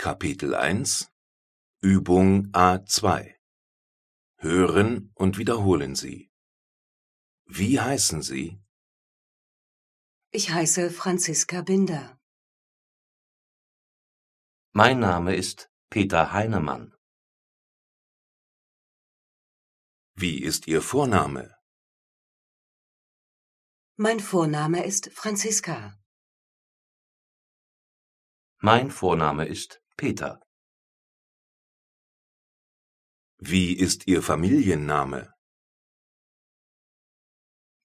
Kapitel 1 Übung A2 Hören und wiederholen Sie. Wie heißen Sie? Ich heiße Franziska Binder. Mein Name ist Peter Heinemann. Wie ist Ihr Vorname? Mein Vorname ist Franziska. Mein Vorname ist Peter. Wie ist Ihr Familienname?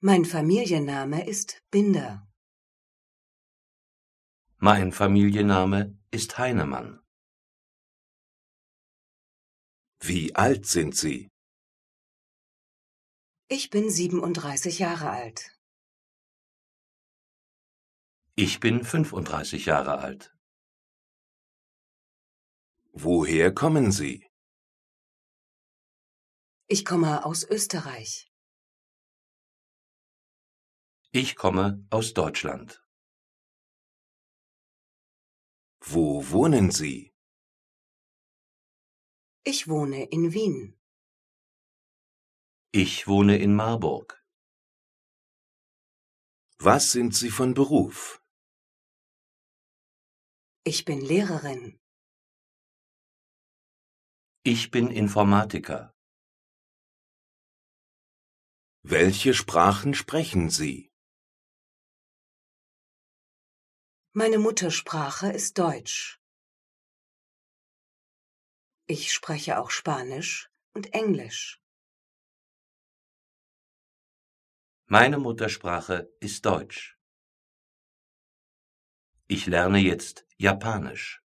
Mein Familienname ist Binder. Mein Familienname ist Heinemann. Wie alt sind Sie? Ich bin 37 Jahre alt. Ich bin 35 Jahre alt. Woher kommen Sie? Ich komme aus Österreich. Ich komme aus Deutschland. Wo wohnen Sie? Ich wohne in Wien. Ich wohne in Marburg. Was sind Sie von Beruf? Ich bin Lehrerin. Ich bin Informatiker. Welche Sprachen sprechen Sie? Meine Muttersprache ist Deutsch. Ich spreche auch Spanisch und Englisch. Meine Muttersprache ist Deutsch. Ich lerne jetzt Japanisch.